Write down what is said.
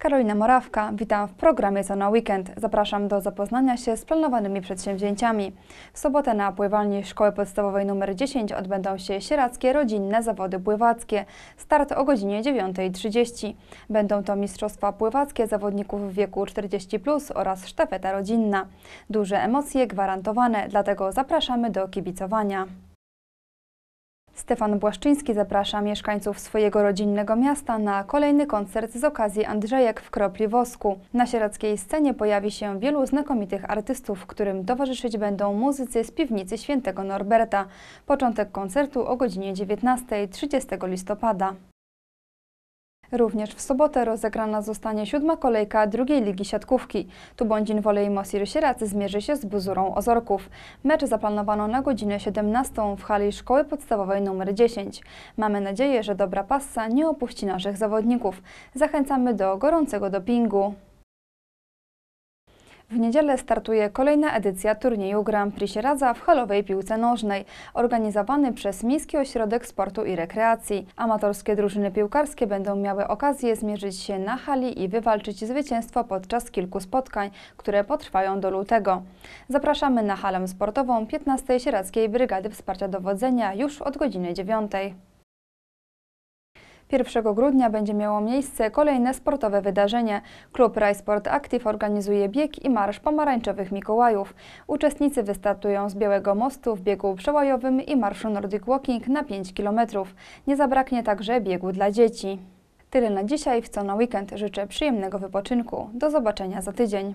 Karolina Morawka, witam w programie Co na Weekend. Zapraszam do zapoznania się z planowanymi przedsięwzięciami. W sobotę na pływalni Szkoły Podstawowej nr 10 odbędą się sierackie rodzinne zawody pływackie. Start o godzinie 9.30. Będą to mistrzostwa pływackie zawodników w wieku 40+, oraz sztafeta rodzinna. Duże emocje gwarantowane, dlatego zapraszamy do kibicowania. Stefan Błaszczyński zaprasza mieszkańców swojego rodzinnego miasta na kolejny koncert z okazji Andrzejek w Kropli Wosku. Na sieradzkiej scenie pojawi się wielu znakomitych artystów, którym towarzyszyć będą muzycy z piwnicy Świętego Norberta. Początek koncertu o godzinie 19:30 listopada. Również w sobotę rozegrana zostanie siódma kolejka drugiej ligi siatkówki. Tubądzin Wolej Mosir Sierac zmierzy się z Buzurą Ozorków. Mecz zaplanowano na godzinę 17 w hali Szkoły Podstawowej nr 10. Mamy nadzieję, że dobra passa nie opuści naszych zawodników. Zachęcamy do gorącego dopingu. W niedzielę startuje kolejna edycja turnieju Grand Prix Sieradza w halowej piłce nożnej, organizowany przez Miejski Ośrodek Sportu i Rekreacji. Amatorskie drużyny piłkarskie będą miały okazję zmierzyć się na hali i wywalczyć zwycięstwo podczas kilku spotkań, które potrwają do lutego. Zapraszamy na halę sportową 15. Sieradzkiej Brygady Wsparcia Dowodzenia już od godziny 9. 1 grudnia będzie miało miejsce kolejne sportowe wydarzenie. Klub Rajsport Active organizuje bieg i marsz pomarańczowych Mikołajów. Uczestnicy wystartują z Białego Mostu w biegu przełajowym i marszu Nordic Walking na 5 km. Nie zabraknie także biegu dla dzieci. Tyle na dzisiaj, w co na weekend życzę przyjemnego wypoczynku. Do zobaczenia za tydzień.